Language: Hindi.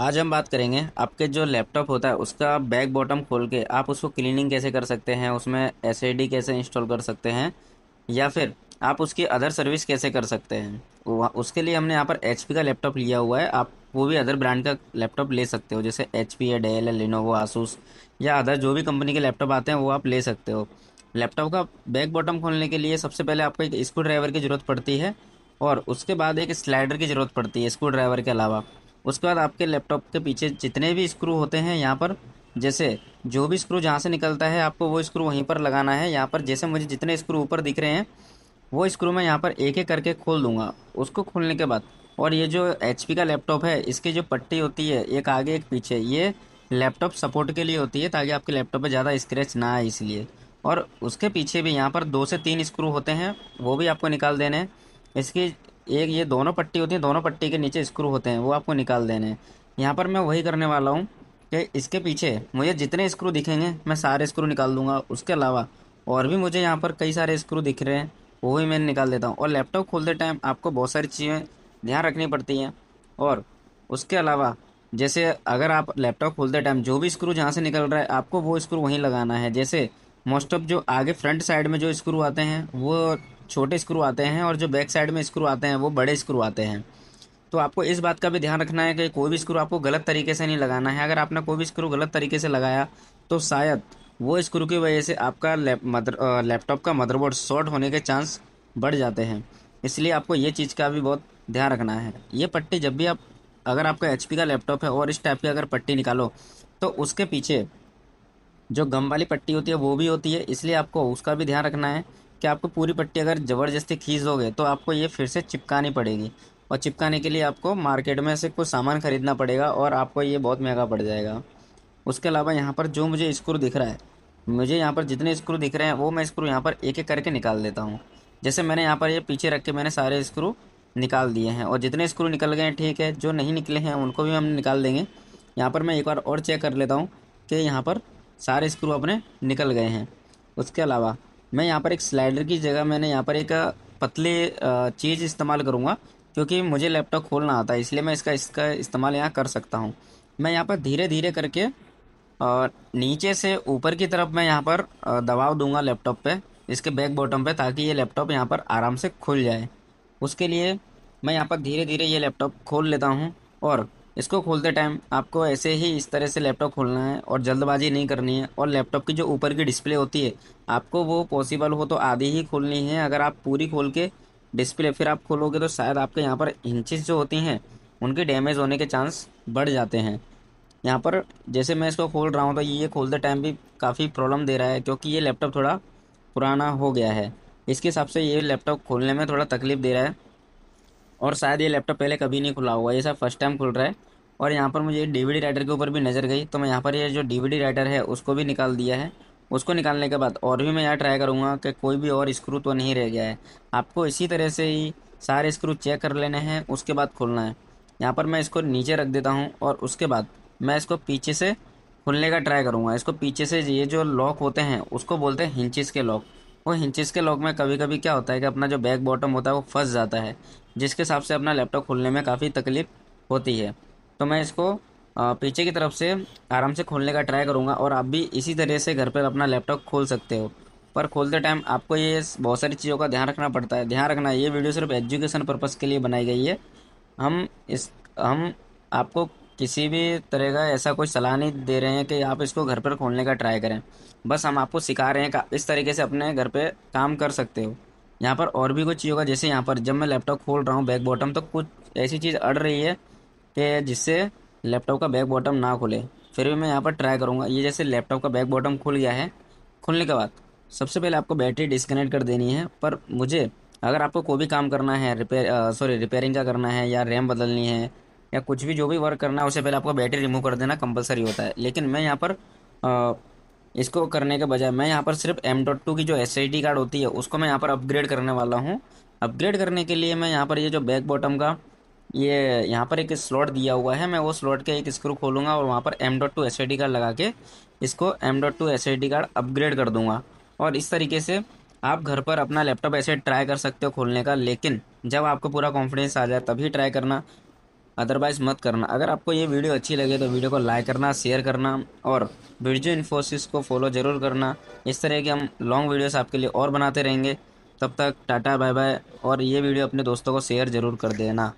आज हम बात करेंगे आपके जो लैपटॉप होता है उसका बैक बॉटम खोल के आप उसको क्लीनिंग कैसे कर सकते हैं उसमें एस कैसे इंस्टॉल कर सकते हैं या फिर आप उसकी अदर सर्विस कैसे कर सकते हैं उसके लिए हमने यहाँ पर एच का लैपटॉप लिया हुआ है आप वो भी अदर ब्रांड का लैपटॉप ले सकते हो जैसे एच पी है डेल है लिनोवो आसूस या अदर जो भी कंपनी के लैपटॉप आते हैं वो आप ले सकते हो लैपटॉप का बैक बॉटम खोलने के लिए सबसे पहले आपको एक स्क्रू ड्राइवर की ज़रूरत पड़ती है और उसके बाद एक स्लाइडर की ज़रूरत पड़ती है स्क्रू ड्राइवर के अलावा उसके बाद आपके लैपटॉप के पीछे जितने भी स्क्रू होते हैं यहाँ पर जैसे जो भी स्क्रू जहाँ से निकलता है आपको वो स्क्रू वहीं पर लगाना है यहाँ पर जैसे मुझे जितने स्क्रू ऊपर दिख रहे हैं वो स्क्रू मैं यहाँ पर एक एक करके खोल दूंगा उसको खोलने के बाद और ये जो एच का लैपटॉप है इसकी जो पट्टी होती है एक आगे एक पीछे ये लैपटॉप सपोर्ट के लिए होती है ताकि आपके लैपटॉप पर ज़्यादा स्क्रैच ना आए इसलिए और उसके पीछे भी यहाँ पर दो से तीन स्क्रू होते हैं वो भी आपको निकाल देने हैं इसकी एक ये दोनों पट्टी होती है दोनों पट्टी के नीचे स्क्रू होते हैं वो आपको निकाल देने हैं यहाँ पर मैं वही करने वाला हूँ कि इसके पीछे मुझे जितने स्क्रू दिखेंगे मैं सारे स्क्रू निकाल दूंगा उसके अलावा और भी मुझे यहाँ पर कई सारे स्क्रू दिख रहे हैं वो भी मैं निकाल देता हूँ और लैपटॉप खोलते टाइम आपको बहुत सारी चीज़ें ध्यान रखनी पड़ती हैं और उसके अलावा जैसे अगर आप लैपटॉप खोलते टाइम जो भी स्क्रू जहाँ से निकल रहा है आपको वो स्क्रू वहीं लगाना है जैसे मोस्ट ऑफ जो आगे फ्रंट साइड में जो स्क्रू आते हैं वो छोटे स्क्रू आते हैं और जो बैक साइड में स्क्रू आते हैं वो बड़े स्क्रू आते हैं तो आपको इस बात का भी ध्यान रखना है कि कोई भी स्क्रू आपको गलत तरीके से नहीं लगाना है अगर आपने कोई भी स्क्रू गलत तरीके से लगाया तो शायद वो स्क्रू की वजह से आपका लैपटॉप का मदरबोर्ड शॉर्ट होने के चांस बढ़ जाते हैं इसलिए आपको ये चीज़ का भी बहुत ध्यान रखना है ये पट्टी जब भी आप अगर आपका एच का लैपटॉप है और इस टाइप की अगर पट्टी निकालो तो उसके पीछे जो गम वाली पट्टी होती है वो भी होती है इसलिए आपको उसका भी ध्यान रखना है कि आपको पूरी पट्टी अगर ज़बरदस्ती दोगे तो आपको ये फिर से चिपकानी पड़ेगी और चिपकाने के लिए आपको मार्केट में से कुछ सामान ख़रीदना पड़ेगा और आपको ये बहुत महंगा पड़ जाएगा उसके अलावा यहाँ पर जो मुझे स्क्रू दिख रहा है मुझे यहाँ पर जितने स्क्रू दिख रहे हैं वो मैं स्क्रू यहाँ पर एक एक करके निकाल देता हूँ जैसे मैंने यहाँ पर ये पीछे रख के मैंने सारे स्क्रू निकाल दिए हैं और जितने स्क्रू निकल गए हैं ठीक है जो नहीं निकले हैं उनको भी हम निकाल देंगे यहाँ पर मैं एक बार और चेक कर लेता हूँ कि यहाँ पर सारे स्क्रू अपने निकल गए हैं उसके अलावा मैं यहाँ पर एक स्लाइडर की जगह मैंने यहाँ पर एक पतले चीज़ इस्तेमाल करूँगा क्योंकि मुझे लैपटॉप खोलना आता है इसलिए मैं इसका इसका इस्तेमाल यहाँ कर सकता हूँ मैं यहाँ पर धीरे धीरे करके और नीचे से ऊपर की तरफ मैं यहाँ पर दबाव दूंगा लैपटॉप पे इसके बैक बॉटम पे ताकि ये लैपटॉप यहाँ पर आराम से खुल जाए उसके लिए मैं यहाँ पर धीरे धीरे ये लैपटॉप खोल लेता हूँ और इसको खोलते टाइम आपको ऐसे ही इस तरह से लैपटॉप खोलना है और जल्दबाजी नहीं करनी है और लैपटॉप की जो ऊपर की डिस्प्ले होती है आपको वो पॉसिबल हो तो आधी ही खोलनी है अगर आप पूरी खोल के डिस्प्ले फिर आप खोलोगे तो शायद आपके यहाँ पर इंचिस जो होती हैं उनके डैमेज होने के चांस बढ़ जाते हैं यहाँ पर जैसे मैं इसको खोल रहा हूँ तो ये खोलते टाइम भी काफ़ी प्रॉब्लम दे रहा है क्योंकि ये लैपटॉप थोड़ा पुराना हो गया है इसके हिसाब से ये लैपटॉप खोलने में थोड़ा तकलीफ़ दे रहा है और शायद ये लैपटॉप पहले कभी नहीं खुला हुआ ये सब फर्स्ट टाइम खुल रहा है और यहाँ पर मुझे डीवीडी राइटर के ऊपर भी नज़र गई तो मैं यहाँ पर ये जो डीवीडी राइटर है उसको भी निकाल दिया है उसको निकालने के बाद और भी मैं यहाँ ट्राई करूँगा कि कोई भी और स्क्रू तो नहीं रह गया है आपको इसी तरह से ही सारे स्क्रू चेक कर लेने हैं उसके बाद खोलना है यहाँ पर मैं इसको नीचे रख देता हूँ और उसके बाद मैं इसको पीछे से खुलने का ट्राई करूँगा इसको पीछे से ये जो लॉक होते हैं उसको बोलते हैं हिंचिस के लॉक वो हिंचिस के लॉक में कभी कभी क्या होता है कि अपना जो बैक बॉटम होता है वो फंस जाता है जिसके हिसाब से अपना लैपटॉप खुलने में काफ़ी तकलीफ होती है तो मैं इसको पीछे की तरफ से आराम से खोलने का ट्राई करूँगा और आप भी इसी तरह से घर पर अपना लैपटॉप खोल सकते हो पर खोलते टाइम आपको ये बहुत सारी चीज़ों का ध्यान रखना पड़ता है ध्यान रखना ये वीडियो सिर्फ एजुकेशन पर्पज़ के लिए बनाई गई है हम इस हम आपको किसी भी तरह का ऐसा कोई सलाह नहीं दे रहे हैं कि आप इसको घर पर खोलने का ट्राई करें बस हम आपको सिखा रहे हैं इस तरीके से अपने घर पर काम कर सकते हो यहाँ पर और भी कुछ चीज़ों का जैसे यहाँ पर जब मैं लैपटॉप खोल रहा हूँ बैक बॉटम तो कुछ ऐसी चीज़ अड़ रही है कि जिससे लैपटॉप का बैक बॉटम ना खुले फिर भी मैं यहाँ पर ट्राई करूँगा ये जैसे लैपटॉप का बैक बॉटम खुल गया है खुलने के बाद सबसे पहले आपको बैटरी डिस्कनेक्ट कर देनी है पर मुझे अगर आपको कोई भी काम करना है रिपेयर सॉरी रिपेयरिंग का करना है या रैम बदलनी है या कुछ भी जो भी वर्क करना है उससे पहले आपको बैटरी रिमूव कर देना कंपलसरी होता है लेकिन मैं यहाँ पर आ, इसको करने के बजाय मैं यहाँ पर सिर्फ एम डॉट टू की जो एस आई कार्ड होती है उसको मैं यहाँ पर अपग्रेड करने वाला हूँ अपग्रेड करने के लिए मैं यहाँ पर ये यह जो बैक बॉटम का ये यहाँ पर एक स्लॉट दिया हुआ है मैं वो स्लॉट के एक स्क्रू खोलूँगा और वहाँ पर M dot two S I D card लगा के इसको M dot two S I D card upgrade कर दूँगा और इस तरीके से आप घर पर अपना लैपटॉप ऐसे ट्राई कर सकते हो खोलने का लेकिन जब आपको पूरा कॉन्फिडेंस आ जाए तभी ट्राई करना अदरवाइज़ मत करना अगर आपको ये वीडियो अच्छी लगे तो वीडियो को लाइक करना शेयर करना और वीडियो इन्फोसिस को फॉलो ज़रूर करना इस तरह के हम लॉन्ग वीडियोस आपके लिए और बनाते रहेंगे तब तक टाटा बाय बाय और ये वीडियो अपने दोस्तों को शेयर ज़रूर कर देना